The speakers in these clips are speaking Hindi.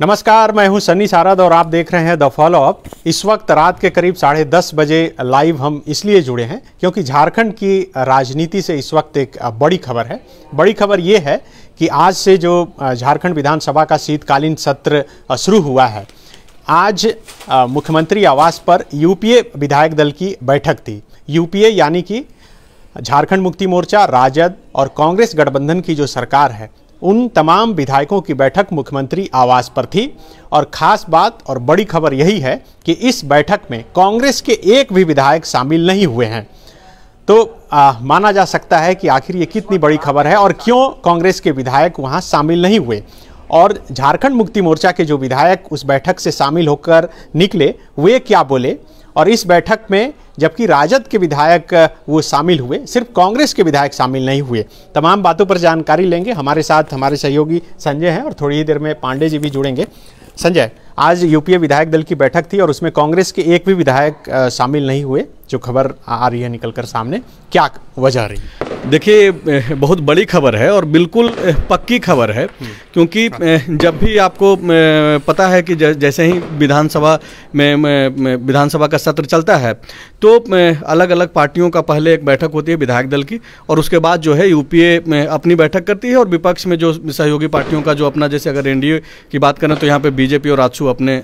नमस्कार मैं हूं सन्नी सारद और आप देख रहे हैं द फॉलोअप इस वक्त रात के करीब साढ़े दस बजे लाइव हम इसलिए जुड़े हैं क्योंकि झारखंड की राजनीति से इस वक्त एक बड़ी खबर है बड़ी खबर ये है कि आज से जो झारखंड विधानसभा का शीतकालीन सत्र शुरू हुआ है आज मुख्यमंत्री आवास पर यूपीए विधायक दल की बैठक थी यूपीए यानी कि झारखंड मुक्ति मोर्चा राजद और कांग्रेस गठबंधन की जो सरकार है उन तमाम विधायकों की बैठक मुख्यमंत्री आवास पर थी और खास बात और बड़ी खबर यही है कि इस बैठक में कांग्रेस के एक भी विधायक शामिल नहीं हुए हैं तो आ, माना जा सकता है कि आखिर ये कितनी बड़ी खबर है और क्यों कांग्रेस के विधायक वहाँ शामिल नहीं हुए और झारखंड मुक्ति मोर्चा के जो विधायक उस बैठक से शामिल होकर निकले वे क्या बोले और इस बैठक में जबकि राजद के विधायक वो शामिल हुए सिर्फ कांग्रेस के विधायक शामिल नहीं हुए तमाम बातों पर जानकारी लेंगे हमारे साथ हमारे सहयोगी संजय हैं और थोड़ी ही देर में पांडे जी भी जुड़ेंगे संजय आज यूपीए विधायक दल की बैठक थी और उसमें कांग्रेस के एक भी विधायक शामिल नहीं हुए जो खबर आ रही है निकलकर सामने क्या वजह रही देखिए बहुत बड़ी खबर है और बिल्कुल पक्की खबर है हम्म। क्योंकि जब भी आपको पता है कि जैसे ही विधानसभा में विधानसभा का सत्र चलता है तो अलग अलग पार्टियों का पहले एक बैठक होती है विधायक दल की और उसके बाद जो है यूपीए में अपनी बैठक करती है और विपक्ष में जो सहयोगी पार्टियों का जो अपना जैसे अगर एनडीए की बात करें तो यहाँ पे बीजेपी और आजसू अपने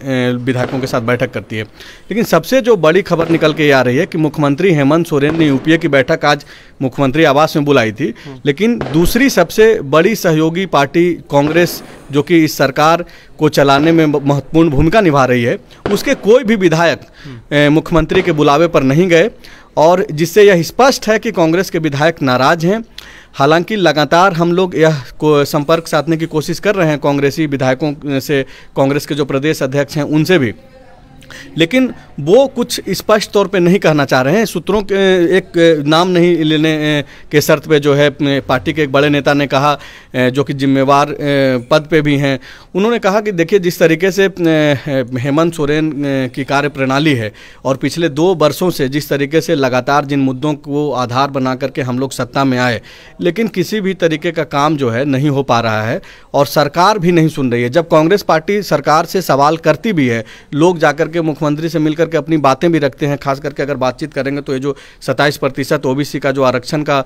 विधायकों के साथ बैठक करती है लेकिन सबसे जो बड़ी खबर निकल के आ रही है कि मुख्यमंत्री हेमंत सोरेन ने यूपीए की बैठक आज मुख्यमंत्री आवास में बुलाई थी हम्म। लेकिन दूसरी सबसे बड़ी सहयोगी पार्टी कांग्रेस जो कि इस सरकार को चलाने में महत्वपूर्ण भूमिका निभा रही है उसके कोई भी विधायक हम्म। मुख्यमंत्री के बुलावे पर नहीं गए और जिससे यह स्पष्ट है कि कांग्रेस के विधायक नाराज़ हैं हालांकि लगातार हम लोग यह को संपर्क साधने की कोशिश कर रहे हैं कांग्रेसी विधायकों से कांग्रेस के जो प्रदेश अध्यक्ष हैं उनसे भी लेकिन वो कुछ स्पष्ट तौर पे नहीं कहना चाह रहे हैं सूत्रों के एक नाम नहीं लेने के शर्त पे जो है पार्टी के एक बड़े नेता ने कहा जो कि जिम्मेवार पद पे भी हैं उन्होंने कहा कि देखिए जिस तरीके से हेमंत सोरेन की कार्य प्रणाली है और पिछले दो वर्षों से जिस तरीके से लगातार जिन मुद्दों को आधार बना करके हम लोग सत्ता में आए लेकिन किसी भी तरीके का काम जो है नहीं हो पा रहा है और सरकार भी नहीं सुन रही है जब कांग्रेस पार्टी सरकार से सवाल करती भी है लोग जाकर के मुख्यमंत्री से मिलकर के अपनी बातें भी रखते हैं खास करके अगर बातचीत करेंगे तो ये जो सत्ताईस प्रतिशत ओ का जो आरक्षण का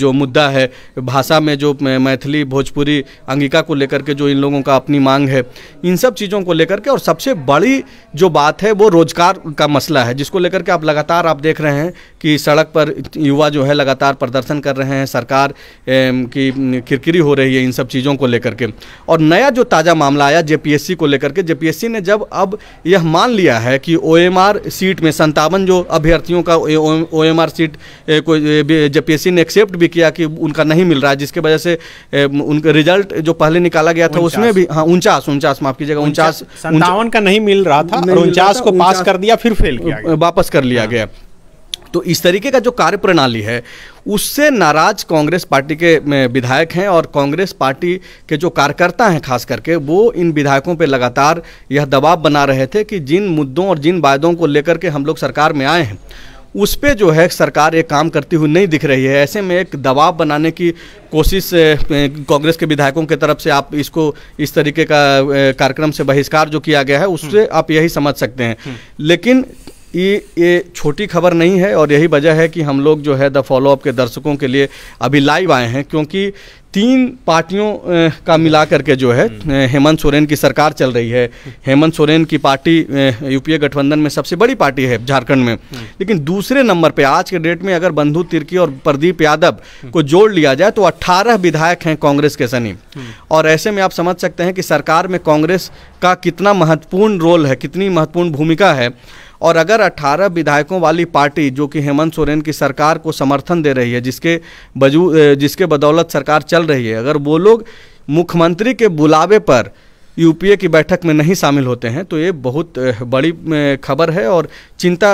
जो मुद्दा है भाषा में जो मैथिली भोजपुरी अंगिका को लेकर के जो इन लोगों का अपनी मांग है इन सब चीज़ों को लेकर के और सबसे बड़ी जो बात है वो रोजगार का मसला है जिसको लेकर के आप लगातार आप देख रहे हैं कि सड़क पर युवा जो है लगातार प्रदर्शन कर रहे हैं सरकार की किरकिरी हो रही है इन सब चीज़ों को लेकर के और नया जो ताज़ा मामला आया जेपीएससी को लेकर के जेपीएससी ने जब अब यह मान मान लिया है कि ओएमआर सीट में संतावन जो अभ्यर्थियों का ओएमआर सीट को जेपीएससी ने एक्सेप्ट भी किया कि उनका नहीं मिल रहा है जिसके वजह से उनका रिजल्ट जो पहले निकाला गया था उसमें भी हाँ उनचास उनचास माफ कीजिएगा उनचास संतावन का नहीं मिल रहा था और उनचास को पास कर दिया फिर फेल वापस कर लिया हाँ। गया तो इस तरीके का जो कार्य प्रणाली है उससे नाराज कांग्रेस पार्टी के विधायक हैं और कांग्रेस पार्टी के जो कार्यकर्ता हैं खास करके वो इन विधायकों पर लगातार यह दबाव बना रहे थे कि जिन मुद्दों और जिन वायदों को लेकर के हम लोग सरकार में आए हैं उस पर जो है सरकार ये काम करती हुई नहीं दिख रही है ऐसे में एक दबाव बनाने की कोशिश कांग्रेस के विधायकों की तरफ से आप इसको इस तरीके का कार्यक्रम से बहिष्कार जो किया गया है उससे हम्म। आप यही समझ सकते हैं हम्म। लेकिन ये ये छोटी खबर नहीं है और यही वजह है कि हम लोग जो है द फॉलोअप के दर्शकों के लिए अभी लाइव आए हैं क्योंकि तीन पार्टियों का मिला करके जो है हम्म। हेमंत सोरेन की सरकार चल रही है हेमंत सोरेन की पार्टी यूपीए गठबंधन में सबसे बड़ी पार्टी है झारखंड में हम्म। लेकिन दूसरे नंबर पे आज के डेट में अगर बंधु तिर्की और प्रदीप यादव हम्म। को जोड़ लिया जाए तो 18 विधायक हैं कांग्रेस के सनी और ऐसे में आप समझ सकते हैं कि सरकार में कांग्रेस का कितना महत्वपूर्ण रोल है कितनी महत्वपूर्ण भूमिका है और अगर 18 विधायकों वाली पार्टी जो कि हेमंत सोरेन की सरकार को समर्थन दे रही है जिसके बजू जिसके बदौलत सरकार चल रही है अगर वो लोग मुख्यमंत्री के बुलावे पर यूपीए की बैठक में नहीं शामिल होते हैं तो ये बहुत बड़ी खबर है और चिंता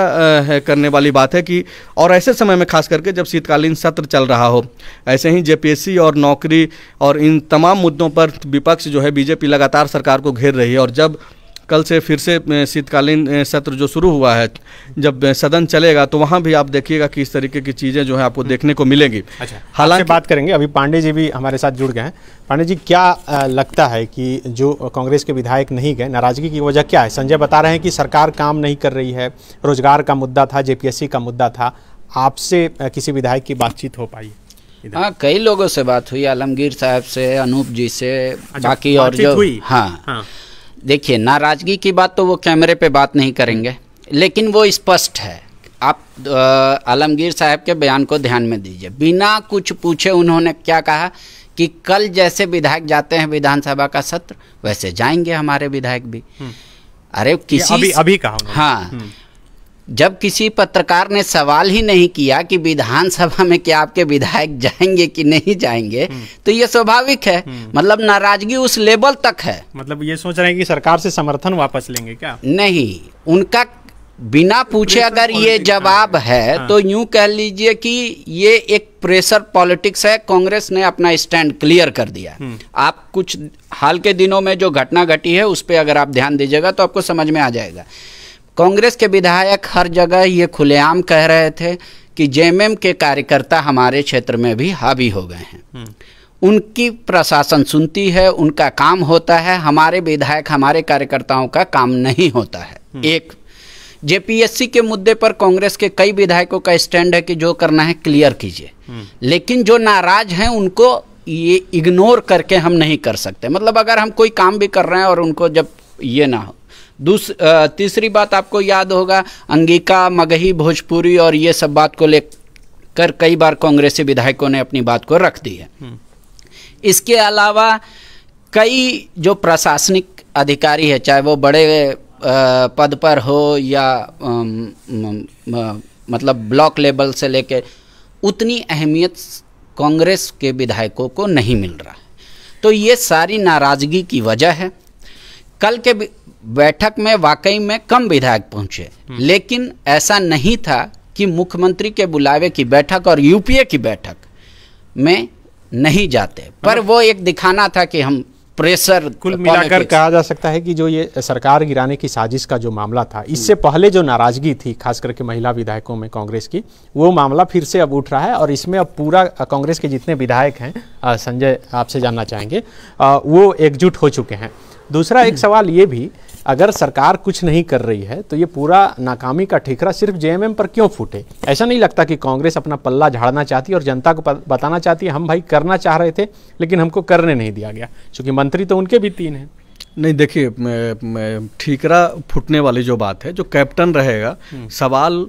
करने वाली बात है कि और ऐसे समय में खास करके जब शीतकालीन सत्र चल रहा हो ऐसे ही जेपीएससी और नौकरी और इन तमाम मुद्दों पर विपक्ष जो है बीजेपी लगातार सरकार को घेर रही है और जब कल से फिर से शीतकालीन सत्र जो शुरू हुआ है जब सदन चलेगा तो वहाँ भी आप देखिएगा कि इस तरीके की चीज़ें जो है आपको हम्म। देखने को मिलेंगी अच्छा हालांकि बात करेंगे अभी पांडे जी भी हमारे साथ जुड़ गए हैं पांडे जी क्या लगता है कि जो कांग्रेस के विधायक नहीं गए नाराजगी की वजह क्या है संजय बता रहे हैं कि सरकार काम नहीं कर रही है रोजगार का मुद्दा था जेपीएससी का मुद्दा था आपसे किसी विधायक की बातचीत हो पाई हाँ कई लोगों से बात हुई आलमगीर साहब से अनूप जी से अच्छा, बाकी और जो हुई? हाँ, हाँ। देखिए नाराज़गी की बात तो वो कैमरे पे बात नहीं करेंगे लेकिन वो स्पष्ट है आप आलमगीर साहब के बयान को ध्यान में दीजिए बिना कुछ पूछे उन्होंने क्या कहा कि कल जैसे विधायक जाते हैं विधानसभा का सत्र वैसे जाएंगे हमारे विधायक भी हम्म। अरे किसी अभी अभी कहा हाँ हम्म। जब किसी पत्रकार ने सवाल ही नहीं किया कि विधानसभा में क्या आपके विधायक जाएंगे कि नहीं जाएंगे हम्म। तो ये स्वाभाविक है हम्म। मतलब नाराजगी उस लेवल तक है मतलब ये सोच रहे हैं कि सरकार से समर्थन वापस लेंगे क्या नहीं उनका बिना पूछे अगर ये हाँ। जवाब है हाँ। तो यूं कह लीजिए कि ये एक प्रेशर पॉलिटिक्स है कांग्रेस ने अपना स्टैंड क्लियर कर दिया हम्म। आप कुछ हाल के दिनों में जो घटना घटी है उस पर अगर आप ध्यान दीजिएगा तो आपको समझ में आ जाएगा कांग्रेस के विधायक हर जगह ये खुलेआम कह रहे थे कि जेएमएम के कार्यकर्ता हमारे क्षेत्र में भी हावी हो गए हैं हम्म। उनकी प्रशासन सुनती है उनका काम होता है हमारे विधायक हमारे कार्यकर्ताओं का काम नहीं होता है हम्म। एक जेपीएससी के मुद्दे पर कांग्रेस के कई विधायकों का स्टैंड है कि जो करना है क्लियर कीजिए हम्म। लेकिन जो नाराज हैं उनको ये इग्नोर करके हम नहीं कर सकते मतलब अगर हम कोई काम भी कर रहे हैं और उनको जब ये ना हो दूस तीसरी बात आपको याद होगा अंगिका मगही भोजपुरी और ये सब बात को लेकर कई बार कांग्रेसी विधायकों ने अपनी बात को रख दी है हम्म। इसके अलावा कई जो प्रशासनिक अधिकारी है चाहे वो बड़े पद पर हो या मतलब ब्लॉक लेवल से लेके उतनी अहमियत कांग्रेस के विधायकों को नहीं मिल रहा है तो ये सारी नाराज़गी की वजह है कल के बैठक में वाकई में कम विधायक पहुंचे हम्म। लेकिन ऐसा नहीं था कि मुख्यमंत्री के बुलावे की बैठक और यूपीए की बैठक में नहीं जाते पर मतलब वो एक दिखाना था कि हम प्रेशर कुल मिलाकर कहा जा सकता है कि जो ये सरकार गिराने की साजिश का जो मामला था हम्म। इससे पहले जो नाराजगी थी खास करके महिला विधायकों में कांग्रेस की वो मामला फिर से अब उठ रहा है और इसमें अब पूरा कांग्रेस के जितने विधायक हैं संजय आपसे जानना चाहेंगे वो एकजुट हो चुके हैं दूसरा एक हम्म। सवाल ये भी अगर सरकार कुछ नहीं कर रही है तो ये पूरा नाकामी का ठीकरा सिर्फ जेएमएम पर क्यों फूटे ऐसा नहीं लगता कि कांग्रेस अपना पल्ला झाड़ना चाहती है और जनता को बताना चाहती है हम भाई करना चाह रहे थे लेकिन हमको करने नहीं दिया गया क्योंकि मंत्री तो उनके भी तीन हैं नहीं देखिए ठीकरा फूटने वाली जो बात है जो कैप्टन रहेगा हम्म। सवाल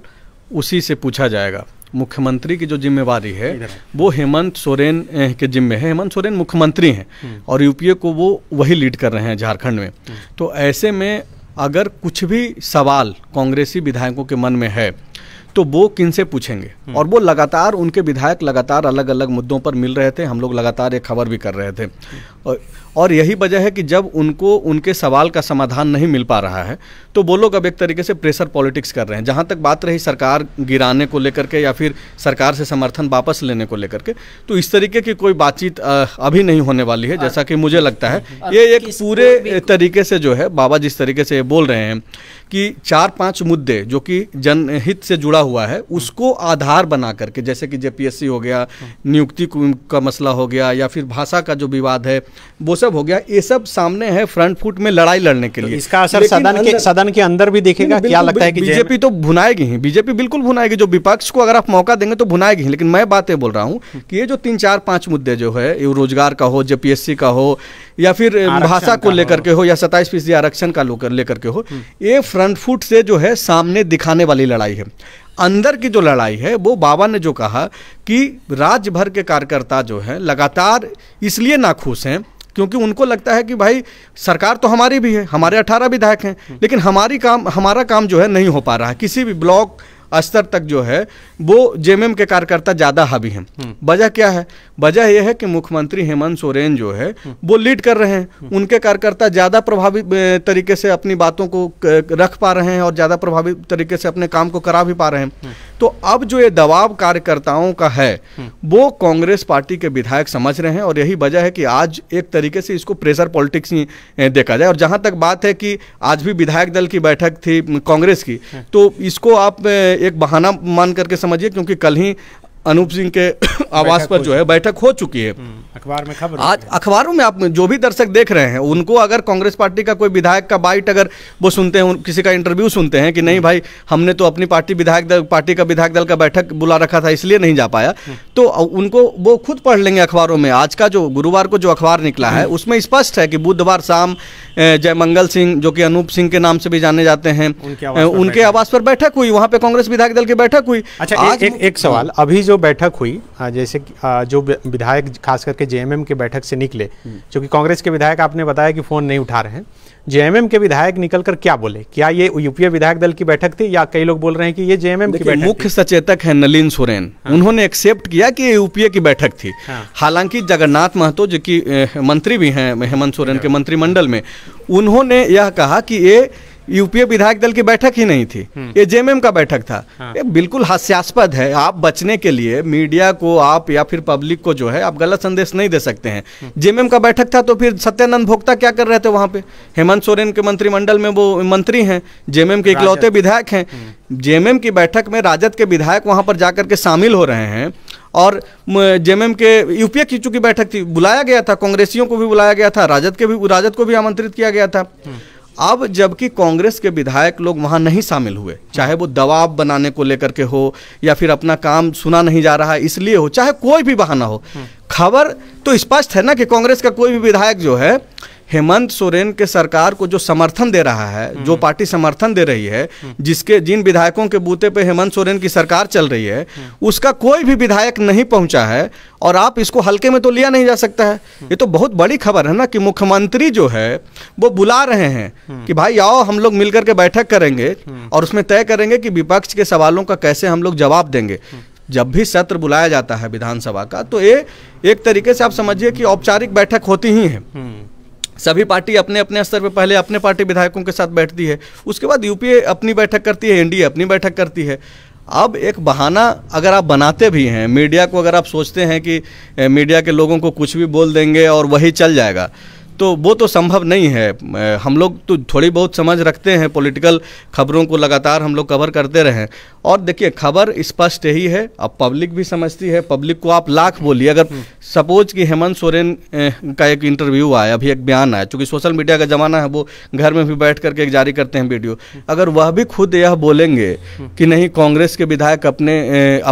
उसी से पूछा जाएगा मुख्यमंत्री की जो जिम्मेवारी है वो हेमंत सोरेन के जिम्मे है हेमंत सोरेन मुख्यमंत्री हैं हम्म। और यूपीए को वो वही लीड कर रहे हैं झारखंड में हम्म। तो ऐसे में अगर कुछ भी सवाल कांग्रेसी विधायकों के मन में है तो वो किन से पूछेंगे हम्म। और वो लगातार उनके विधायक लगातार अलग अलग मुद्दों पर मिल रहे थे हम लोग लगातार एक खबर भी कर रहे थे हम्म। और यही वजह है कि जब उनको उनके सवाल का समाधान नहीं मिल पा रहा है तो वो लोग अब एक तरीके से प्रेशर पॉलिटिक्स कर रहे हैं जहाँ तक बात रही सरकार गिराने को लेकर के या फिर सरकार से समर्थन वापस लेने को लेकर के तो इस तरीके की कोई बातचीत अभी नहीं होने वाली है जैसा कि मुझे लगता है हम्म। ये एक पूरे तरीके से जो है बाबा जिस तरीके से बोल रहे हैं कि चार पाँच मुद्दे जो कि जनहित से जुड़ा हुआ है उसको आधार बना करके जैसे कि जेपीएससी हो गया नियुक्ति का मसला हो गया या फिर भाषा का जो विवाद है वो सब हो गया ये सब सामने है फ्रंट फुट में लड़ाई लड़ने के लिए तो इसका असर सदन के सदन के अंदर भी देखेगा क्या लगता है कि बीजेपी तो भुनाएगी ही बीजेपी बिल्कुल भुनाएगी जो विपक्ष को अगर आप मौका देंगे तो भुनाएगी ही लेकिन मैं बातें बोल रहा हूँ कि ये जो तीन चार पांच मुद्दे जो है ये रोजगार का हो जेपीएससी का हो या फिर भाषा को लेकर के हो या सत्ताईस फीसदी आरक्षण का लेकर के हो ये फ्रंट फुट से जो है सामने दिखाने वाली लड़ाई है अंदर की जो लड़ाई है वो बाबा ने जो कहा कि राज्य भर के कार्यकर्ता जो हैं लगातार इसलिए नाखुश हैं क्योंकि उनको लगता है कि भाई सरकार तो हमारी भी है हमारे अठारह विधायक हैं लेकिन हमारी काम हमारा काम जो है नहीं हो पा रहा है किसी भी ब्लॉक स्तर तक जो है वो जेएमएम के कार्यकर्ता ज़्यादा हावी हैं हम्म। वजह क्या है वजह यह है कि मुख्यमंत्री हेमंत सोरेन जो है हम्म। वो लीड कर रहे हैं हम्म। उनके कार्यकर्ता ज़्यादा प्रभावी तरीके से अपनी बातों को रख पा रहे हैं और ज़्यादा प्रभावी तरीके से अपने काम को करा भी पा रहे हैं तो अब जो ये दबाव कार्यकर्ताओं का है वो कांग्रेस पार्टी के विधायक समझ रहे हैं और यही वजह है कि आज एक तरीके से इसको प्रेशर पॉलिटिक्स ही देखा जाए और जहां तक बात है कि आज भी विधायक दल की बैठक थी कांग्रेस की तो इसको आप एक बहाना मान करके समझिए क्योंकि कल ही अनूप सिंह के आवास पर जो है बैठक हो चुकी है हम्म, अखबार में खबर आज अखबारों में आप जो भी दर्शक देख रहे हैं उनको अगर कांग्रेस पार्टी का कोई विधायक का बाइट अगर वो सुनते हैं किसी का इंटरव्यू सुनते हैं कि नहीं हम्म। भाई हमने तो अपनी पार्टी विधायक दल पार्टी का विधायक दल का बैठक बुला रखा था इसलिए नहीं जा पाया हम्म। तो उनको वो खुद पढ़ लेंगे अखबारों में आज का जो गुरुवार को जो अखबार निकला है उसमें स्पष्ट है कि बुधवार शाम जयमंगल सिंह जो कि अनूप सिंह के नाम से भी जाने जाते हैं उनके आवास पर बैठक हुई वहां पे कांग्रेस विधायक दल की बैठक हुई अच्छा आज एक, एक सवाल हाँ। अभी जो बैठक हुई हाँ, जैसे जो विधायक खास करके जेएमएम की बैठक से निकले क्योंकि हम्म। कांग्रेस के विधायक आपने बताया कि फोन नहीं उठा रहे हैं जेएमएम के विधायक निकलकर क्या बोले क्या ये यूपीए विधायक दल की बैठक थी या कई लोग बोल रहे हैं कि ये जेएमएम की बैठक मुख्य सचेतक है नलिन सोरेन हाँ। उन्होंने एक्सेप्ट किया कि ये यूपीए की बैठक थी हाँ। हालांकि जगन्नाथ महतो जो कि मंत्री भी हैं हेमंत सोरेन के मंत्रिमंडल में उन्होंने यह कहा कि ये यूपीए विधायक दल की बैठक ही नहीं थी हम्म। ये जेएमएम का बैठक था हाँ। ये बिल्कुल हास्यास्पद है आप बचने के लिए मीडिया को आप या फिर पब्लिक को जो है आप गलत संदेश नहीं दे सकते हैं हम्म। जेएमएम का बैठक था तो फिर सत्यानंद भोक्ता क्या कर रहे थे वहां पे हेमंत सोरेन के मंत्रिमंडल में वो मंत्री हैं जेएमएम के इकलौते विधायक हैं हम्म। जेएमएम की बैठक में राजद के विधायक वहां पर जाकर के शामिल हो रहे हैं और जेएमएम के यूपीए की चूंकि बैठक थी बुलाया गया था कांग्रेसियों को भी बुलाया गया था राजद के भी राजद को भी आमंत्रित किया गया था अब जबकि कांग्रेस के विधायक लोग वहाँ नहीं शामिल हुए चाहे वो दबाव बनाने को लेकर के हो या फिर अपना काम सुना नहीं जा रहा है इसलिए हो चाहे कोई भी बहाना हो हम्म। खबर तो स्पष्ट है ना कि कांग्रेस का कोई भी विधायक जो है हेमंत सोरेन के सरकार को जो समर्थन दे रहा है जो हम्म। पार्टी समर्थन दे रही है हम्म। जिसके जिन विधायकों के बूते पे हेमंत सोरेन की सरकार चल रही है हम्म। उसका कोई भी विधायक नहीं पहुंचा है और आप इसको हल्के में तो लिया नहीं जा सकता है ये तो बहुत बड़ी खबर है ना कि मुख्यमंत्री जो है वो बुला रहे हैं कि भाई आओ हम लोग मिलकर के बैठक करेंगे और उसमें तय करेंगे कि विपक्ष के सवालों का कैसे हम लोग जवाब देंगे जब भी सत्र बुलाया जाता है विधानसभा का तो ये एक तरीके से आप समझिए कि औपचारिक बैठक होती ही है सभी पार्टी अपने अपने स्तर पर पहले अपने पार्टी विधायकों के साथ बैठती है उसके बाद यूपीए अपनी बैठक करती है एनडीए अपनी बैठक करती है अब एक बहाना अगर आप बनाते भी हैं मीडिया को अगर आप सोचते हैं कि मीडिया के लोगों को कुछ भी बोल देंगे और वही चल जाएगा तो वो तो संभव नहीं है हम लोग तो थोड़ी बहुत समझ रखते हैं पॉलिटिकल खबरों को लगातार हम लोग कवर करते रहें और देखिए खबर स्पष्ट ही है अब पब्लिक भी समझती है पब्लिक को आप लाख बोलिए अगर हम्म। सपोज कि हेमंत सोरेन का एक इंटरव्यू आया अभी एक बयान आया चूँकि सोशल मीडिया का ज़माना है वो घर में भी बैठ करके जारी करते हैं वीडियो हम्म। अगर वह भी खुद यह बोलेंगे हम्म। कि नहीं कांग्रेस के विधायक अपने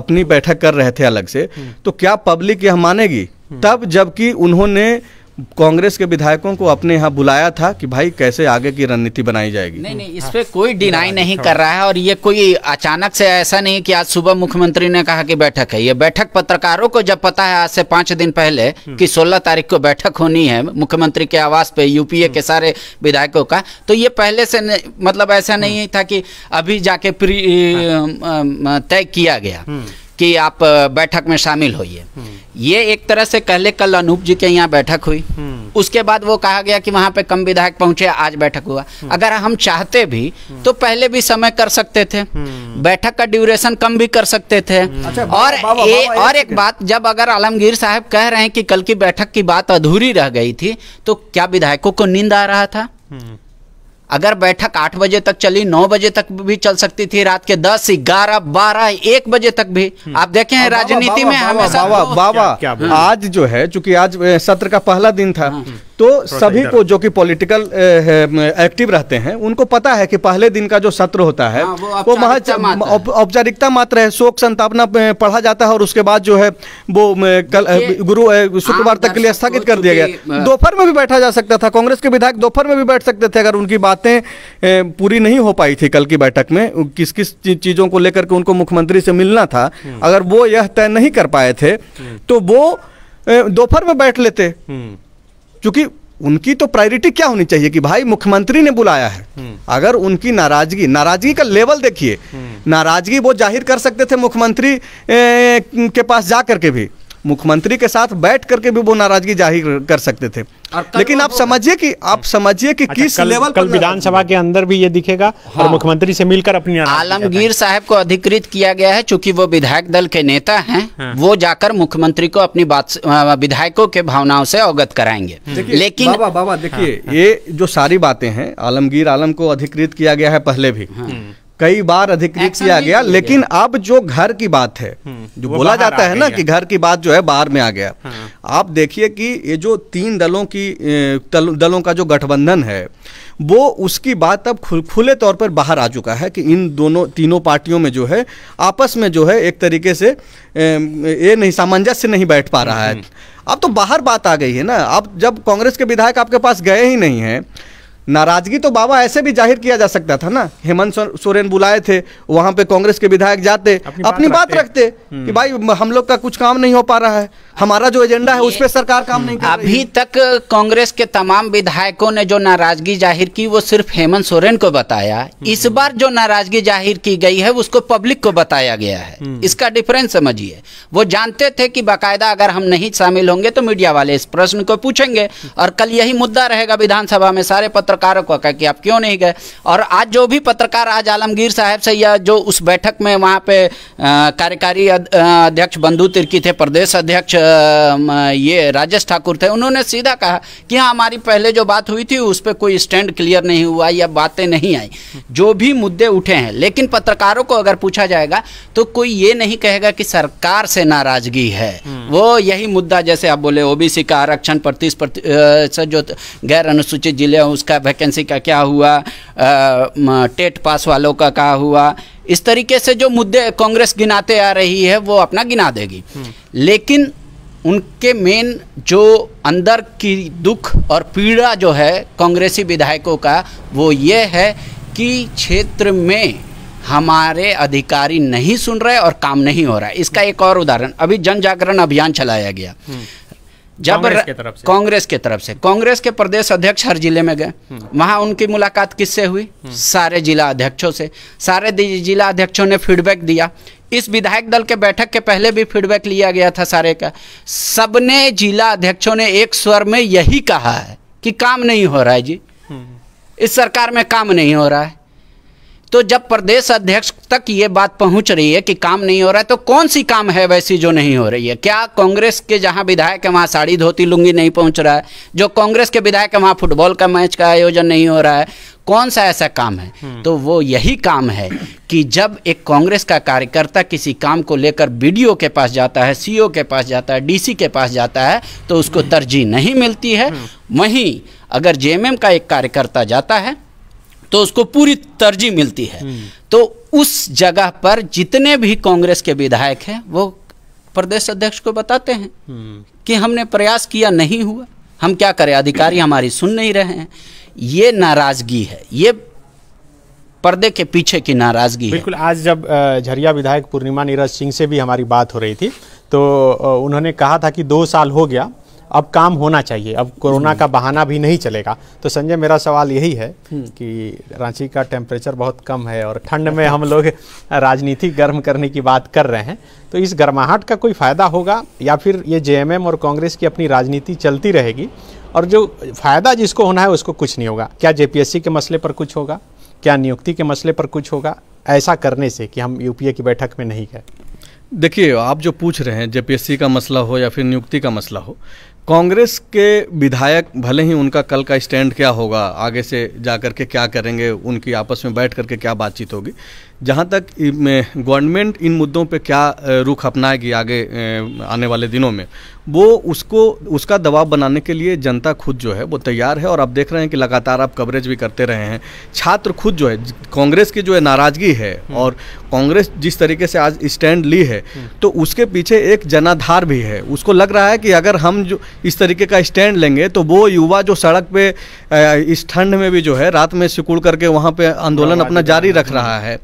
अपनी बैठक कर रहे थे अलग से तो क्या पब्लिक यह मानेगी तब जबकि उन्होंने कांग्रेस के विधायकों को अपने यहाँ बुलाया था कि भाई कैसे आगे की रणनीति बनाई जाएगी नहीं नहीं इस पर कोई डिनाई हाँ। नहीं अच्छा। कर रहा है और ये कोई अचानक से ऐसा नहीं कि आज सुबह मुख्यमंत्री ने कहा कि बैठक है ये बैठक पत्रकारों को जब पता है आज से पांच दिन पहले हम्म। कि सोलह तारीख को बैठक होनी है मुख्यमंत्री के आवास पे यूपीए हम्म। के सारे विधायकों का तो ये पहले से न, मतलब ऐसा नहीं हम्म। था कि अभी जाके हाँ। तय किया गया कि आप बैठक में शामिल होइए ये एक तरह से कहले कल अनूप जी के यहाँ बैठक हुई उसके बाद वो कहा गया कि वहाँ पे कम विधायक पहुंचे आज बैठक हुआ अगर हम चाहते भी तो पहले भी समय कर सकते थे बैठक का ड्यूरेशन कम भी कर सकते थे अच्छा, और ए, और एक बात जब अगर आलमगीर साहब कह रहे हैं कि कल की बैठक की बात अधूरी रह गई थी तो क्या विधायकों को नींद आ रहा था अगर बैठक आठ बजे तक चली नौ बजे तक भी चल सकती थी रात के दस ग्यारह बारह एक बजे तक भी हम्म। आप हैं राजनीति में हमेशा बाबा तो- बाबा आज जो है चूंकि आज सत्र का पहला दिन था हाँ। तो सभी को जो कि पॉलिटिकल एक्टिव रहते हैं उनको पता है कि पहले दिन का जो सत्र होता है आ, हाँ, वो महज औपचारिकता मात्र है शोक संतापना पढ़ा जाता है और उसके बाद जो है वो कल गुरु शुक्रवार तक के लिए स्थगित कर दिया गया दोपहर में भी बैठा जा सकता था कांग्रेस के विधायक दोपहर में भी बैठ सकते थे अगर उनकी बातें पूरी नहीं हो पाई थी कल की बैठक में किस किस चीज़ों को लेकर के उनको मुख्यमंत्री से मिलना था हम्म। अगर वो यह तय नहीं कर पाए थे हम्म। तो वो दोपहर में बैठ लेते हम्म। क्योंकि उनकी तो प्रायोरिटी क्या होनी चाहिए कि भाई मुख्यमंत्री ने बुलाया है हम्म। अगर उनकी नाराजगी नाराजगी का लेवल देखिए हम्म। नाराजगी वो जाहिर कर सकते थे मुख्यमंत्री के पास जा करके भी मुख्यमंत्री के साथ बैठ करके भी वो नाराजगी जाहिर कर सकते थे लेकिन आप समझिए कि आप हाँ। समझिए कि अच्छा, किस कल, लेवल कल विधानसभा के अंदर भी ये दिखेगा हाँ। और मुख्यमंत्री से मिलकर अपनी आलमगीर साहब को अधिकृत किया गया है चूंकि वो विधायक दल के नेता हैं हाँ। वो जाकर मुख्यमंत्री को अपनी बात विधायकों के भावनाओं से अवगत कराएंगे हाँ। लेकिन बाबा बाबा देखिए हाँ। ये जो सारी बातें हैं आलमगीर आलम को अधिकृत किया गया है पहले भी कई बार अधिकृत किया गया लेकिन अब जो घर की बात है हम्म, जो बोला जाता है ना कि घर की बात जो है बाहर में आ गया हाँ। आप देखिए कि ये जो तीन दलों की दलों का जो गठबंधन है वो उसकी बात अब खुल, खुले तौर पर बाहर आ चुका है कि इन दोनों तीनों पार्टियों में जो है आपस में जो है एक तरीके से ये नहीं सामंजस्य नहीं बैठ पा रहा है हम्म। अब तो बाहर बात आ गई है ना अब जब कांग्रेस के विधायक आपके पास गए ही नहीं हैं नाराजगी तो बाबा ऐसे भी जाहिर किया जा सकता था ना हेमंत सोरेन बुलाए थे वहां पे कांग्रेस के विधायक जाते अपनी अपनी बात रखते हम्म। कि भाई हम लोग का कुछ काम नहीं हो पा रहा है हमारा जो एजेंडा है उस पर सरकार काम नहीं कर अभी तक कांग्रेस के तमाम विधायकों ने जो नाराजगी जाहिर की वो सिर्फ हेमंत सोरेन को बताया हम्म। इस बार जो नाराजगी जाहिर की गई है उसको पब्लिक को बताया गया है हम्म। इसका डिफरेंस समझिए वो जानते थे कि बाकायदा अगर हम नहीं शामिल होंगे तो मीडिया वाले इस प्रश्न को पूछेंगे और कल यही मुद्दा रहेगा विधानसभा में सारे पत्र पत्रकारों को कहा कि आप क्यों नहीं गए और आज जो भी पत्रकार आज आलमगीर साहब से या जो उस बैठक में वहाँ पे कार्यकारी अध्यक्ष बंधु तिर्की थे प्रदेश अध्यक्ष ये राजेश ठाकुर थे उन्होंने सीधा कहा कि हाँ हमारी पहले जो बात हुई थी उस पर कोई स्टैंड क्लियर नहीं हुआ या बातें नहीं आई जो भी मुद्दे उठे हैं लेकिन पत्रकारों को अगर पूछा जाएगा तो कोई ये नहीं कहेगा कि सरकार से नाराजगी है हम्म। वो यही मुद्दा जैसे आप बोले ओबीसी का आरक्षण प्रतिशत जो गैर अनुसूचित जिले हैं उसका वैकेंसी का क्या हुआ टेट पास वालों का क्या हुआ इस तरीके से जो मुद्दे कांग्रेस गिनाते आ रही है वो अपना गिना देगी हम्म। लेकिन उनके मेन जो अंदर की दुख और पीड़ा जो है कांग्रेसी विधायकों का वो ये है कि क्षेत्र में हमारे अधिकारी नहीं सुन रहे और काम नहीं हो रहा है इसका एक और उदाहरण अभी जन जागरण अभियान चलाया गया हम्म। जब कांग्रेस के तरफ से कांग्रेस के प्रदेश अध्यक्ष हर जिले में गए हम्म। वहां उनकी मुलाकात किससे हुई हम्म। सारे जिला अध्यक्षों से सारे जिला अध्यक्षों ने फीडबैक दिया इस विधायक दल के बैठक के पहले भी फीडबैक लिया गया था सारे का सबने जिला अध्यक्षों ने एक स्वर में यही कहा है कि काम नहीं हो रहा है जी हम्म। इस सरकार में काम नहीं हो रहा है तो जब प्रदेश अध्यक्ष तक ये बात पहुंच रही है कि काम नहीं हो रहा है तो कौन सी काम है वैसी जो नहीं हो रही है क्या कांग्रेस के जहां विधायक है वहां साड़ी धोती लुंगी नहीं पहुंच रहा है जो कांग्रेस के विधायक है वहां फुटबॉल का मैच का आयोजन नहीं हो रहा है कौन सा ऐसा काम है हम्म। तो वो यही काम है कि जब एक कांग्रेस का कार्यकर्ता किसी काम को लेकर बी के पास जाता है सी के पास जाता है डीसी के पास जाता है तो उसको हम्म। तरजीह नहीं मिलती है हम्म। वहीं अगर जेएमएम का एक कार्यकर्ता जाता है तो उसको पूरी तरजीह मिलती है हम्म। तो उस जगह पर जितने भी कांग्रेस के विधायक हैं वो प्रदेश अध्यक्ष को बताते हैं हम्म। कि हमने प्रयास किया नहीं हुआ हम क्या करें अधिकारी हमारी सुन नहीं रहे हैं ये नाराजगी है ये पर्दे के पीछे की नाराजगी बिल्कुल आज जब झरिया विधायक पूर्णिमा नीरज सिंह से भी हमारी बात हो रही थी तो उन्होंने कहा था कि दो साल हो गया अब काम होना चाहिए अब कोरोना का बहाना भी नहीं चलेगा तो संजय मेरा सवाल यही है हम्म। कि रांची का टेम्परेचर बहुत कम है और ठंड में हम लोग राजनीति गर्म करने की बात कर रहे हैं तो इस गर्माहट का कोई फ़ायदा होगा या फिर ये जेएमएम और कांग्रेस की अपनी राजनीति चलती रहेगी और जो फ़ायदा जिसको होना है उसको कुछ नहीं होगा क्या जेपीएससी के मसले पर कुछ होगा क्या नियुक्ति के मसले पर कुछ होगा ऐसा करने से कि हम यूपीए की बैठक में नहीं गए देखिए आप जो पूछ रहे हैं जेपीएससी का मसला हो या फिर नियुक्ति का मसला हो कांग्रेस के विधायक भले ही उनका कल का स्टैंड क्या होगा आगे से जा कर के क्या करेंगे उनकी आपस में बैठ करके क्या बातचीत होगी जहाँ तक गवर्नमेंट इन मुद्दों पे क्या रुख अपनाएगी आगे आने वाले दिनों में वो उसको उसका दबाव बनाने के लिए जनता खुद जो है वो तैयार है और आप देख रहे हैं कि लगातार आप कवरेज भी करते रहे हैं छात्र खुद जो है कांग्रेस की जो है नाराजगी है हम्म। और कांग्रेस जिस तरीके से आज स्टैंड ली है हम्म। तो उसके पीछे एक जनाधार भी है उसको लग रहा है कि अगर हम जो इस तरीके का स्टैंड लेंगे तो वो युवा जो सड़क पे इस ठंड में भी जो है रात में सिकुड़ करके वहाँ पर आंदोलन अपना जारी रख रहा है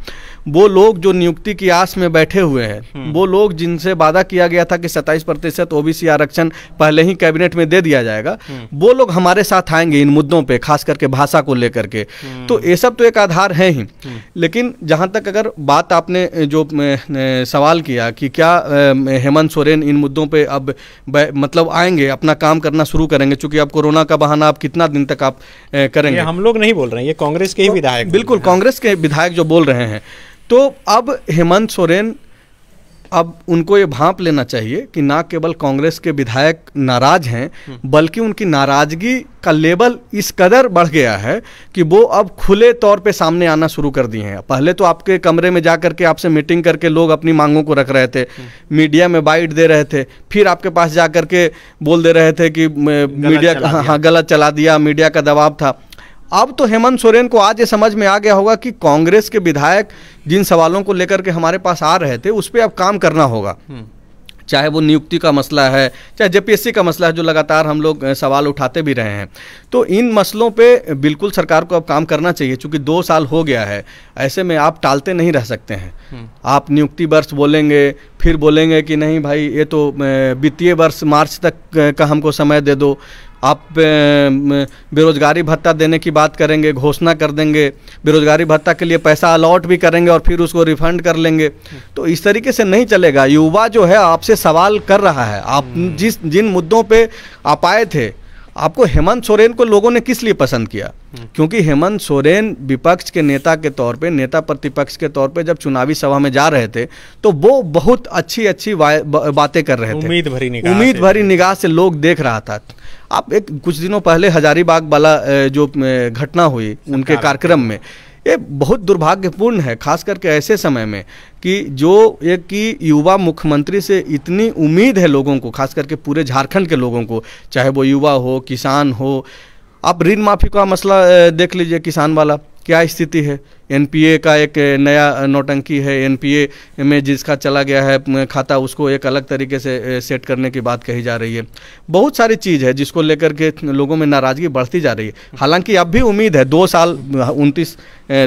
वो लोग जो नियुक्ति की आस में बैठे हुए हैं हम्म। वो लोग जिनसे वादा किया गया था कि सत्ताईस प्रतिशत ओबीसी आरक्षण पहले ही कैबिनेट में दे दिया जाएगा हम्म। वो लोग हमारे साथ आएंगे इन मुद्दों पे खास करके भाषा को लेकर के हम्म। तो ये सब तो एक आधार है ही लेकिन जहाँ तक अगर बात आपने जो सवाल किया कि क्या हेमंत सोरेन इन मुद्दों पर अब मतलब आएंगे अपना काम करना शुरू करेंगे चूंकि अब कोरोना का बहाना आप कितना दिन तक आप करेंगे हम लोग नहीं बोल रहे हैं ये कांग्रेस के ही तो विधायक बिल्कुल कांग्रेस के विधायक जो बोल रहे हैं तो अब हेमंत सोरेन अब उनको ये भांप लेना चाहिए कि ना केवल कांग्रेस के विधायक नाराज हैं हम्म। बल्कि उनकी नाराजगी का लेवल इस कदर बढ़ गया है कि वो अब खुले तौर पे सामने आना शुरू कर दिए हैं पहले तो आपके कमरे में जा करके आपसे मीटिंग करके लोग अपनी मांगों को रख रहे थे हम्म। मीडिया में बाइट दे रहे थे फिर आपके पास जा करके बोल दे रहे थे कि मीडिया हाँ, हाँ गलत चला दिया मीडिया का दबाव था अब तो हेमंत सोरेन को आज ये समझ में आ गया होगा कि कांग्रेस के विधायक जिन सवालों को लेकर के हमारे पास आ रहे थे उस पर अब काम करना होगा हम्म। चाहे वो नियुक्ति का मसला है चाहे जेपीएससी का मसला है जो लगातार हम लोग सवाल उठाते भी रहे हैं तो इन मसलों पे बिल्कुल सरकार को अब काम करना चाहिए क्योंकि दो साल हो गया है ऐसे में आप टालते नहीं रह सकते हैं हम्म। आप नियुक्ति वर्ष बोलेंगे फिर बोलेंगे कि नहीं भाई ये तो वित्तीय वर्ष मार्च तक का हमको समय दे दो आप बेरोजगारी भत्ता देने की बात करेंगे घोषणा कर देंगे बेरोजगारी भत्ता के लिए पैसा अलॉट भी करेंगे और फिर उसको रिफंड कर लेंगे तो इस तरीके से नहीं चलेगा युवा जो है आपसे सवाल कर रहा है आप हम्म। जिस जिन मुद्दों पर आप आए थे आपको हेमंत सोरेन को लोगों ने किस लिए पसंद किया हम्म। क्योंकि हेमंत सोरेन विपक्ष के नेता के तौर पे नेता प्रतिपक्ष के तौर पे जब चुनावी सभा में जा रहे थे तो वो बहुत अच्छी अच्छी बातें कर रहे थे उम्मीद भरी निगाह उम्मीद भरी निगाह से लोग देख रहा था आप एक कुछ दिनों पहले हजारीबाग वाला जो घटना हुई उनके कार्यक्रम में ये बहुत दुर्भाग्यपूर्ण है खास करके ऐसे समय में कि जो एक कि युवा मुख्यमंत्री से इतनी उम्मीद है लोगों को खास करके पूरे झारखंड के लोगों को चाहे वो युवा हो किसान हो आप ऋण माफ़ी का मसला देख लीजिए किसान वाला क्या स्थिति है एनपीए का एक नया नोटंकी है एनपीए में जिसका चला गया है खाता उसको एक अलग तरीके से सेट करने की बात कही जा रही है बहुत सारी चीज़ है जिसको लेकर के लोगों में नाराज़गी बढ़ती जा रही है हालांकि अब भी उम्मीद है दो साल उनतीस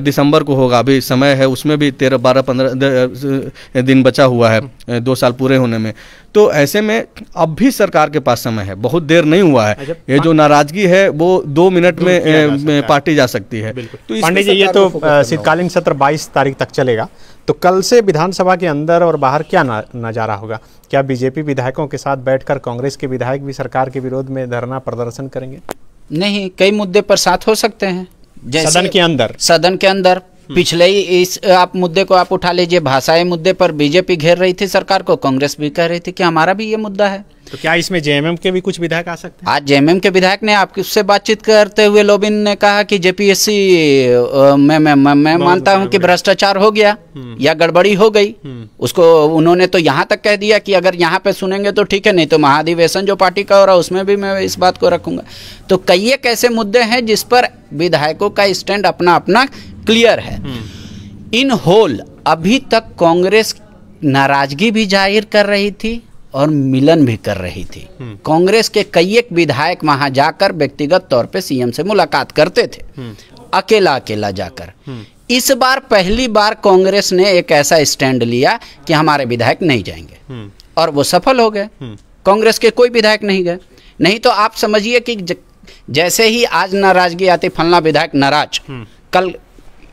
दिसंबर को होगा अभी समय है उसमें भी तेरह बारह पंद्रह दिन बचा हुआ है दो साल पूरे होने में तो ऐसे में अब भी सरकार के पास समय है बहुत देर नहीं हुआ है अच्छा, ये जो नाराजगी है वो दो मिनट में, में पार्टी जा सकती है तो पांडे जी ये तो शीतकालीन सत्र 22 तारीख तक चलेगा तो कल से विधानसभा के अंदर और बाहर क्या नज़ारा होगा क्या बीजेपी विधायकों के साथ बैठकर कांग्रेस के विधायक भी सरकार के विरोध में धरना प्रदर्शन करेंगे नहीं कई मुद्दे पर साथ हो सकते हैं सदन के अंदर सदन के अंदर पिछले ही इस आप मुद्दे को आप उठा लीजिए भाषाई मुद्दे पर बीजेपी घेर रही थी सरकार को कांग्रेस भी कह रही थी कि हमारा भी ये मुद्दा है तो क्या इसमें जेएमएम के भी कुछ विधायक आ सकते हैं आज जेएमएम के विधायक ने आप उससे बातचीत करते हुए लोबिन ने कहा कि जेपीएससी मैं मैं मैं, मैं मानता हूं कि भ्रष्टाचार हो गया हम्म। या गड़बड़ी हो गई हम्म। उसको उन्होंने तो यहां तक कह दिया कि अगर यहां पे सुनेंगे तो ठीक है नहीं तो महाधिवेशन जो पार्टी का हो रहा है उसमें भी मैं इस बात को रखूंगा तो कई एक ऐसे मुद्दे हैं जिस पर विधायकों का स्टैंड अपना अपना क्लियर है हम्म। इन होल अभी तक कांग्रेस नाराजगी भी जाहिर कर रही थी और मिलन भी कर रही थी हम्म। कांग्रेस के कई एक विधायक वहां जाकर व्यक्तिगत तौर पे सीएम से मुलाकात करते थे हम्म। अकेला अकेला जाकर इस बार पहली बार कांग्रेस ने एक ऐसा स्टैंड लिया कि हमारे विधायक नहीं जाएंगे और वो सफल हो गए कांग्रेस के कोई विधायक नहीं गए नहीं तो आप समझिए कि जैसे ही आज नाराजगी आती फलना विधायक नाराज कल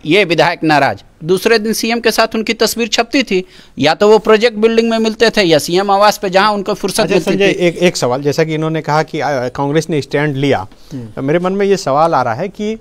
ये विधायक नाराज दूसरे दिन सीएम के साथ उनकी तस्वीर छपती थी या तो वो प्रोजेक्ट बिल्डिंग में मिलते थे या सीएम आवास पे जहां उनको फुर्सत अच्छा मिलती थी एक एक सवाल जैसा कि इन्होंने कहा कि कांग्रेस ने स्टैंड लिया तो मेरे मन में ये सवाल आ रहा है कि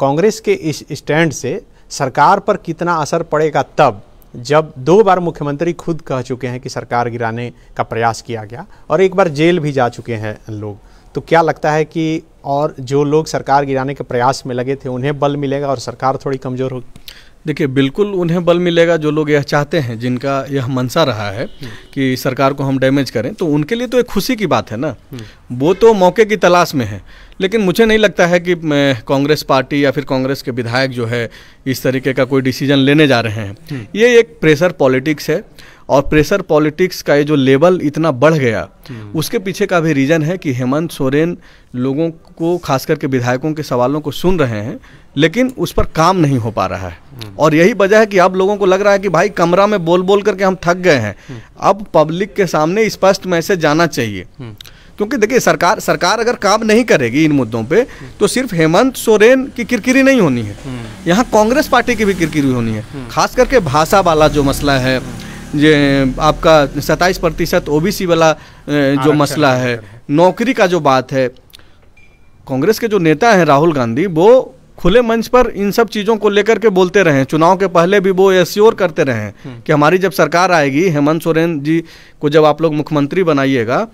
कांग्रेस के इस स्टैंड से सरकार पर कितना असर पड़ेगा तब जब दो बार मुख्यमंत्री खुद कह चुके हैं कि सरकार गिराने का प्रयास किया गया और एक बार जेल भी जा चुके हैं लोग तो क्या लगता है कि और जो लोग सरकार गिराने के प्रयास में लगे थे उन्हें बल मिलेगा और सरकार थोड़ी कमज़ोर होगी देखिए बिल्कुल उन्हें बल मिलेगा जो लोग यह चाहते हैं जिनका यह मनसा रहा है हम्म। कि सरकार को हम डैमेज करें तो उनके लिए तो एक खुशी की बात है ना हम्म। वो तो मौके की तलाश में है लेकिन मुझे नहीं लगता है कि कांग्रेस पार्टी या फिर कांग्रेस के विधायक जो है इस तरीके का कोई डिसीजन लेने जा रहे हैं हम्म। ये एक प्रेशर पॉलिटिक्स है और प्रेशर पॉलिटिक्स का ये जो लेवल इतना बढ़ गया हम्म। उसके पीछे का भी रीज़न है कि हेमंत सोरेन लोगों को खास करके विधायकों के सवालों को सुन रहे हैं लेकिन उस पर काम नहीं हो पा रहा है हम्म। और यही वजह है कि अब लोगों को लग रहा है कि भाई कमरा में बोल बोल करके हम थक गए हैं हम्म। अब पब्लिक के सामने स्पष्ट मैसेज जाना चाहिए क्योंकि देखिए सरकार सरकार अगर काम नहीं करेगी इन मुद्दों पे तो सिर्फ हेमंत सोरेन की किरकिरी नहीं होनी है यहाँ कांग्रेस पार्टी की भी किरकिरी होनी है खास करके भाषा वाला जो मसला है जे आपका सत्ताईस प्रतिशत ओ वाला जो मसला है नौकरी का जो बात है कांग्रेस के जो नेता हैं राहुल गांधी वो खुले मंच पर इन सब चीज़ों को लेकर के बोलते रहे चुनाव के पहले भी वो एश्योर करते रहे हम्म। कि हमारी जब सरकार आएगी हेमंत सोरेन जी को जब आप लोग मुख्यमंत्री बनाइएगा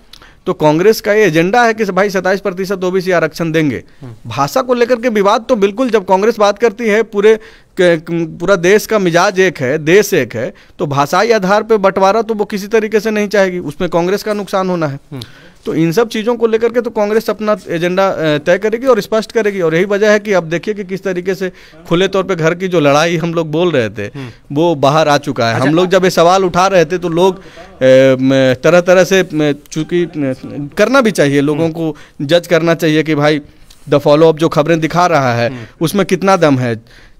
तो कांग्रेस का ये एजेंडा है कि भाई सताइस प्रतिशत ओबीसी आरक्षण देंगे हम्म। भाषा को लेकर के विवाद तो बिल्कुल जब कांग्रेस बात करती है पूरे पूरा देश का मिजाज एक है देश एक है तो भाषाई आधार पर बंटवारा तो वो किसी तरीके से नहीं चाहेगी उसमें कांग्रेस का नुकसान होना है हम्म। तो इन सब चीज़ों को लेकर के तो कांग्रेस अपना एजेंडा तय करेगी और स्पष्ट करेगी और यही वजह है कि अब देखिए कि किस तरीके से खुले तौर पर घर की जो लड़ाई हम लोग बोल रहे थे हम्म। वो बाहर आ चुका है अच्छा। हम लोग जब ये सवाल उठा रहे थे तो लोग तरह तरह से चूंकि करना भी चाहिए लोगों हम्म। को जज करना चाहिए कि भाई द फॉलो अप जो खबरें दिखा रहा है हम्म। उसमें कितना दम है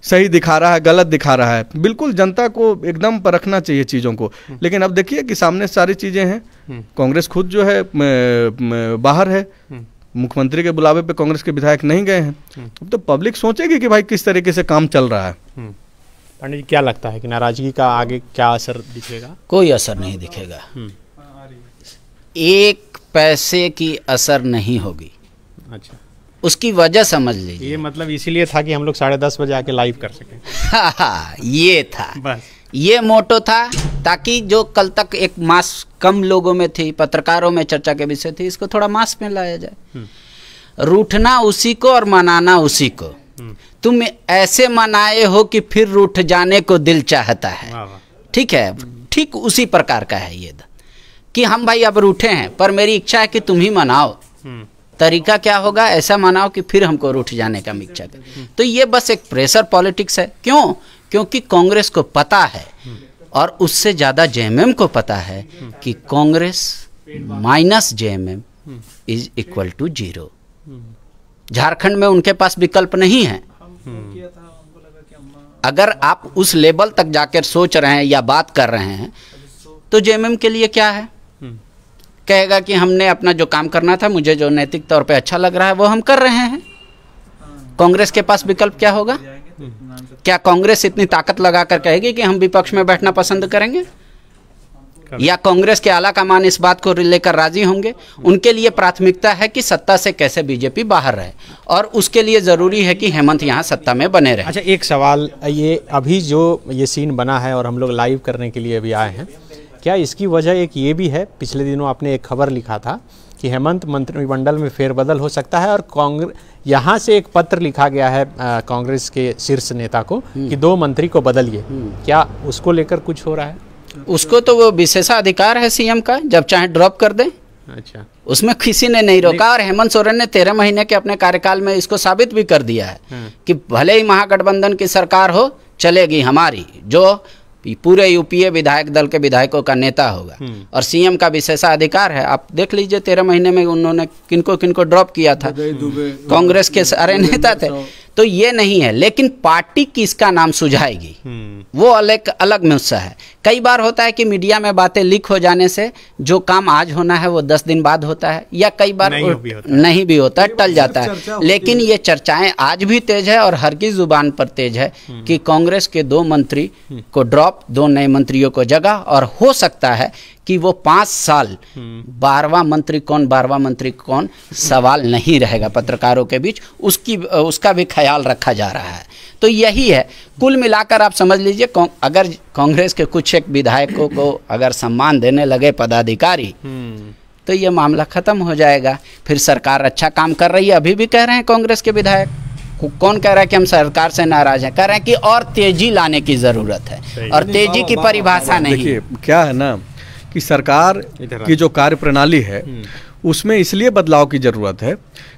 सही दिखा रहा है गलत दिखा रहा है बिल्कुल जनता को एकदम परखना चाहिए चीज़ों को लेकिन अब देखिए कि सामने सारी चीज़ें हैं हम्म। कांग्रेस खुद जो है बाहर है हम्म। मुख्यमंत्री के बुलावे पे कांग्रेस के विधायक नहीं गए हैं हम्म। अब तो पब्लिक सोचेगी कि भाई किस तरीके से काम चल रहा है पंडित जी क्या लगता है कि नाराजगी का आगे क्या असर दिखेगा कोई असर नहीं दिखेगा एक पैसे की असर नहीं होगी अच्छा उसकी वजह समझ लीजिए ये मतलब इसीलिए था कि हम लोग साढ़े दस बजे आके लाइव कर सके हाँ, हाँ, ये था बस ये मोटो था ताकि जो कल तक एक मास कम लोगों में थी पत्रकारों में चर्चा के विषय थी इसको थोड़ा मास में लाया जाए हम्म। रूठना उसी को और मनाना उसी को हम्म। तुम ऐसे मनाए हो कि फिर रूठ जाने को दिल चाहता है ठीक है ठीक उसी प्रकार का है ये कि हम भाई अब रूठे हैं पर मेरी इच्छा है कि तुम ही मनाओ हम्म। तरीका क्या होगा ऐसा मनाओ कि फिर हमको रूठ जाने का मिक्चा कर तो ये बस एक प्रेशर पॉलिटिक्स है क्यों क्योंकि कांग्रेस को पता है और उससे ज़्यादा जेएमएम को पता है कि Congress minus JMM is equal to zero Jharkhand में उनके पास विकल्प नहीं है अगर आप उस लेवल तक जाकर सोच रहे हैं या बात कर रहे हैं तो जेएमएम के लिए क्या है कहेगा कि हमने अपना जो काम करना था मुझे जो नैतिक तौर पे अच्छा लग रहा है वो हम कर रहे हैं कांग्रेस के पास विकल्प क्या होगा क्या कांग्रेस इतनी ताकत लगाकर कहेगी कि हम विपक्ष में बैठना पसंद करेंगे या कांग्रेस के आला कमान इस बात को लेकर राजी होंगे उनके लिए प्राथमिकता है कि सत्ता से कैसे बीजेपी बाहर रहे और उसके लिए ज़रूरी है कि हेमंत यहाँ सत्ता में बने रहे अच्छा एक सवाल ये अभी जो ये सीन बना है और हम लोग लाइव करने के लिए अभी आए हैं क्या इसकी वजह एक ये भी है पिछले दिनों आपने एक खबर लिखा था कि हेमंत मंत्रिमंडल में फेरबदल हो सकता है और कांग्रेस यहाँ से एक पत्र लिखा गया है कांग्रेस के शीर्ष नेता को हम्म। कि दो मंत्री को बदलिए हम्म। क्या उसको लेकर कुछ हो रहा है उसको तो वो विशेषाधिकार है सीएम का जब चाहे ड्रॉप कर दे अच्छा उसमें किसी ने नहीं रोका और हेमंत सोरेन ने तेरह महीने के अपने कार्यकाल में इसको साबित भी कर दिया है हाँ। कि भले ही महागठबंधन की सरकार हो चलेगी हमारी जो पूरे यूपीए विधायक दल के विधायकों का नेता होगा हम्म। और सीएम का विशेषाधिकार है आप देख लीजिए तेरह महीने में उन्होंने किनको किनको ड्रॉप किया था कांग्रेस के सारे नेता थे तो तो ये नहीं है लेकिन पार्टी किसका नाम सुझाएगी हम्म। वो अलग अलग मुद्दा है कई बार होता है कि मीडिया में बातें लीक हो जाने से जो काम आज होना है वो दस दिन बाद होता है या कई बार नहीं भी होता, नहीं भी होता है टल जाता है लेकिन ये चर्चाएं आज भी तेज है और हर की जुबान पर तेज है हम्म। कि कांग्रेस के दो मंत्री हम्म। को ड्रॉप दो नए मंत्रियों को जगह और हो सकता है कि वो पांच साल बारवा मंत्री कौन बारवा मंत्री कौन सवाल नहीं रहेगा पत्रकारों के बीच उसकी उसका भी ख्याल रखा जा रहा है तो यही है कुल मिलाकर आप समझ लीजिए अगर कांग्रेस के कुछ एक विधायकों को अगर सम्मान देने लगे पदाधिकारी तो ये मामला ख़त्म हो जाएगा फिर सरकार अच्छा काम कर रही है अभी भी कह रहे हैं कांग्रेस के विधायक कौन कह रहा है कि हम सरकार से नाराज हैं कह रहे हैं कि और तेजी लाने की ज़रूरत है और तेजी की परिभाषा नहीं क्या है ना कि सरकार की जो कार्य प्रणाली है हम्म। उसमें इसलिए बदलाव की ज़रूरत है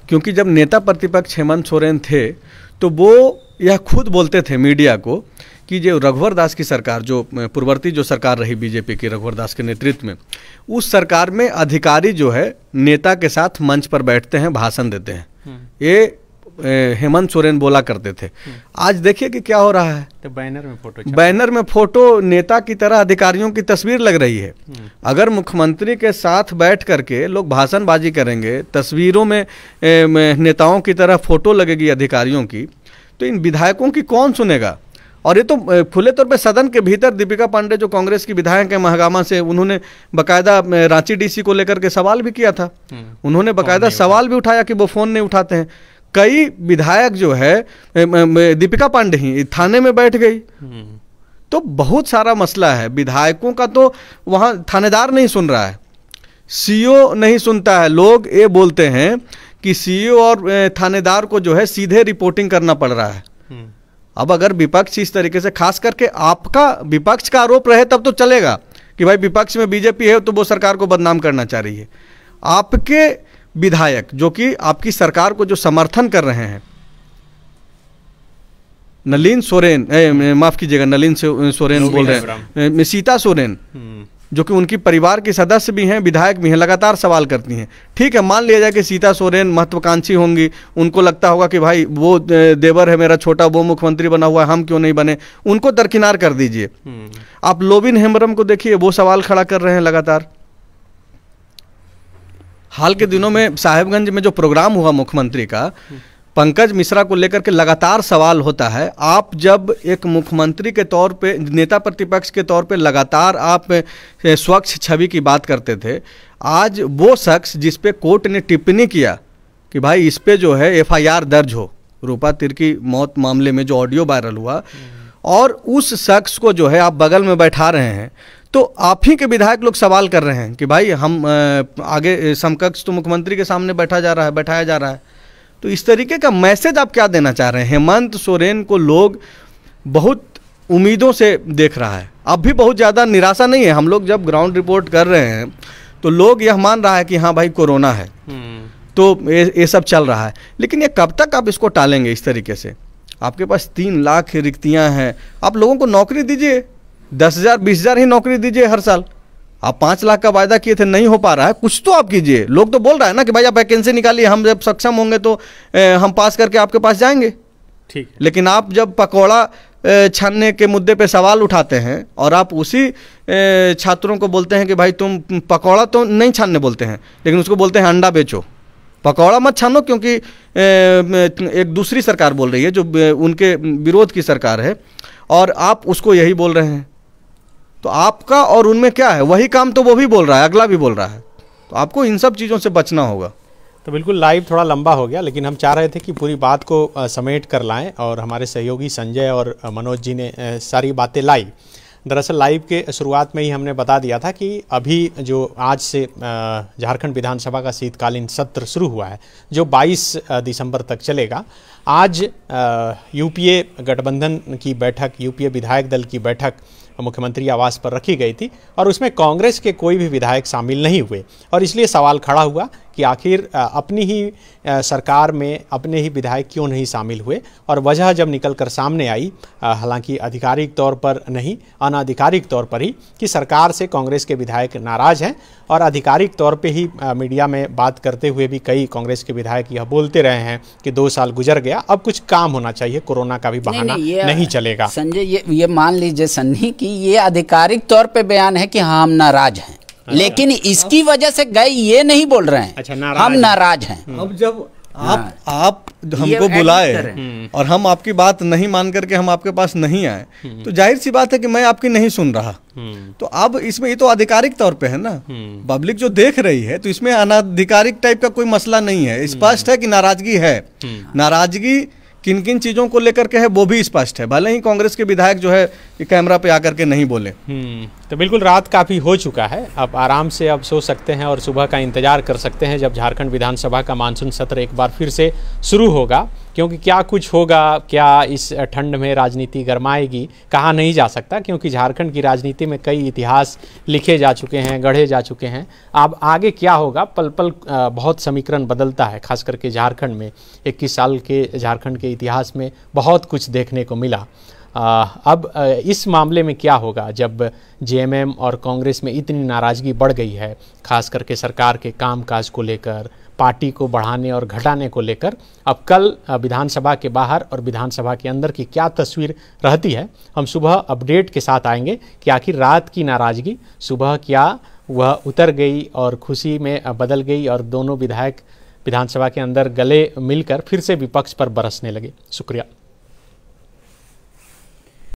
क्योंकि जब नेता प्रतिपक्ष हेमंत सोरेन थे तो वो यह खुद बोलते थे मीडिया को कि जो रघुवर दास की सरकार जो पूर्ववर्ती जो सरकार रही बीजेपी की रघुवर दास के नेतृत्व में उस सरकार में अधिकारी जो है नेता के साथ मंच पर बैठते हैं भाषण देते हैं हम्म। ये हेमंत सोरेन बोला करते थे आज देखिए कि क्या हो रहा है तो बैनर में फोटो बैनर में फोटो नेता की तरह अधिकारियों की तस्वीर लग रही है हम्म। अगर मुख्यमंत्री के साथ बैठ करके लोग भाषणबाजी करेंगे तस्वीरों में नेताओं की तरह फोटो लगेगी अधिकारियों की तो इन विधायकों की कौन सुनेगा और ये तो खुले तौर पे सदन के भीतर दीपिका पांडे जो कांग्रेस की विधायक है महागामा से उन्होंने बकायदा रांची डीसी को लेकर के सवाल भी किया था हम्म। उन्होंने बकायदा सवाल भी उठाया कि वो फ़ोन नहीं उठाते हैं कई विधायक जो है दीपिका पांडे ही थाने में बैठ गई हम्म। तो बहुत सारा मसला है विधायकों का तो वहाँ थानेदार नहीं सुन रहा है सीईओ नहीं सुनता है लोग ये बोलते हैं कि सीईओ और थानेदार को जो है सीधे रिपोर्टिंग करना पड़ रहा है हम्म। अब अगर विपक्ष इस तरीके से खास करके आपका विपक्ष का आरोप रहे तब तो चलेगा कि भाई विपक्ष में बीजेपी है तो वो सरकार को बदनाम करना चाह रही है आपके विधायक जो कि आपकी सरकार को जो समर्थन कर रहे हैं नलिन सोरेन माफ कीजिएगा नलिन सोरेन बोल रहे हैं सीता सोरेन हम्म। जो कि उनकी परिवार के सदस्य भी हैं विधायक भी हैं लगातार सवाल करती हैं ठीक है मान लिया जाए कि सीता सोरेन महत्वाकांक्षी होंगी उनको लगता होगा कि भाई वो देवर है मेरा छोटा वो मुख्यमंत्री बना हुआ है हम क्यों नहीं बने उनको दरकिनार कर दीजिए हम्म। आप लोबिन हेम्बरम को देखिए वो सवाल खड़ा कर रहे हैं लगातार हाल के दिनों में साहेबगंज में जो प्रोग्राम हुआ मुख्यमंत्री का पंकज मिश्रा को लेकर के लगातार सवाल होता है आप जब एक मुख्यमंत्री के तौर पे नेता प्रतिपक्ष के तौर पे लगातार आप स्वच्छ छवि की बात करते थे आज वो शख्स जिस पे कोर्ट ने टिप्पणी किया कि भाई इस पे जो है एफआईआर दर्ज हो रूपा तिरकी मौत मामले में जो ऑडियो वायरल हुआ हम्म। और उस शख्स को जो है आप बगल में बैठा रहे हैं तो आप ही के विधायक लोग सवाल कर रहे हैं कि भाई हम आगे समकक्ष तो मुख्यमंत्री के सामने बैठा जा रहा है बैठाया जा रहा है तो इस तरीके का मैसेज आप क्या देना चाह रहे हैं हेमंत सोरेन को लोग बहुत उम्मीदों से देख रहा है अब भी बहुत ज़्यादा निराशा नहीं है हम लोग जब ग्राउंड रिपोर्ट कर रहे हैं तो लोग यह मान रहा है कि हाँ भाई कोरोना है हम्म। तो ये सब चल रहा है लेकिन ये कब तक आप इसको टालेंगे इस तरीके से आपके पास तीन लाख रिक्तियां हैं आप लोगों को नौकरी दीजिए दस हज़ार बीस हज़ार ही नौकरी दीजिए हर साल आप पाँच लाख का वायदा किए थे नहीं हो पा रहा है कुछ तो आप कीजिए लोग तो बोल रहा है ना कि भाई आप वैकेंसी निकालिए हम जब सक्षम होंगे तो हम पास करके आपके पास जाएंगे ठीक लेकिन आप जब पकौड़ा छानने के मुद्दे पे सवाल उठाते हैं और आप उसी छात्रों को बोलते हैं कि भाई तुम पकौड़ा तो नहीं छानने बोलते हैं लेकिन उसको बोलते हैं अंडा बेचो पकौड़ा मत छानो क्योंकि एक दूसरी सरकार बोल रही है जो उनके विरोध की सरकार है और आप उसको यही बोल रहे हैं तो आपका और उनमें क्या है वही काम तो वो भी बोल रहा है अगला भी बोल रहा है तो आपको इन सब चीज़ों से बचना होगा तो बिल्कुल लाइव थोड़ा लंबा हो गया लेकिन हम चाह रहे थे कि पूरी बात को समेट कर लाएं और हमारे सहयोगी संजय और मनोज जी ने सारी बातें लाई दरअसल लाइव के शुरुआत में ही हमने बता दिया था कि अभी जो आज से झारखंड विधानसभा का शीतकालीन सत्र शुरू हुआ है जो 22 दिसंबर तक चलेगा आज यूपीए गठबंधन की बैठक यूपीए विधायक दल की बैठक मुख्यमंत्री आवास पर रखी गई थी और उसमें कांग्रेस के कोई भी विधायक शामिल नहीं हुए और इसलिए सवाल खड़ा हुआ कि आखिर अपनी ही सरकार में अपने ही विधायक क्यों नहीं शामिल हुए और वजह जब निकल कर सामने आई हालांकि आधिकारिक तौर पर नहीं अनाधिकारिक तौर पर ही कि सरकार से कांग्रेस के विधायक नाराज हैं और आधिकारिक तौर पर ही मीडिया में बात करते हुए भी कई कांग्रेस के विधायक यह बोलते रहे हैं कि दो साल गुजर गया अब कुछ काम होना चाहिए कोरोना का भी बहाना नहीं, नहीं, नहीं चलेगा संजय ये ये मान लीजिए सन्नी कि ये आधिकारिक तौर पे बयान है कि हाँ हम नाराज हैं अच्छा। लेकिन इसकी वजह से गए ये नहीं बोल रहे हैं अच्छा, हम नाराज हैं हम्म। अब जब आप हाँ। आप हमको बुलाए हम्म। और हम आपकी बात नहीं मान करके हम आपके पास नहीं आए हम्म। तो जाहिर सी बात है कि मैं आपकी नहीं सुन रहा तो अब इसमें ये तो आधिकारिक तौर पे है ना पब्लिक जो देख रही है तो इसमें अनाधिकारिक टाइप का कोई मसला नहीं है स्पष्ट है कि नाराजगी है नाराजगी किन किन चीज़ों को लेकर के है वो भी स्पष्ट है भले ही कांग्रेस के विधायक जो है कैमरा पे आकर के नहीं बोले हम्म, तो बिल्कुल रात काफ़ी हो चुका है आप आराम से अब सो सकते हैं और सुबह का इंतजार कर सकते हैं जब झारखंड विधानसभा का मानसून सत्र एक बार फिर से शुरू होगा क्योंकि क्या कुछ होगा क्या इस ठंड में राजनीति गरमाएगी कहा नहीं जा सकता क्योंकि झारखंड की राजनीति में कई इतिहास लिखे जा चुके हैं गढ़े जा चुके हैं अब आगे क्या होगा पल पल बहुत समीकरण बदलता है खास करके झारखंड में इक्कीस साल के झारखंड के इतिहास में बहुत कुछ देखने को मिला आ, अब इस मामले में क्या होगा जब जे और कांग्रेस में इतनी नाराज़गी बढ़ गई है खास करके सरकार के काम को लेकर पार्टी को बढ़ाने और घटाने को लेकर अब कल विधानसभा के बाहर और विधानसभा के अंदर की क्या तस्वीर रहती है हम सुबह अपडेट के साथ आएंगे कि आखिर रात की नाराज़गी सुबह क्या वह उतर गई और खुशी में बदल गई और दोनों विधायक विधानसभा के अंदर गले मिलकर फिर से विपक्ष पर बरसने लगे शुक्रिया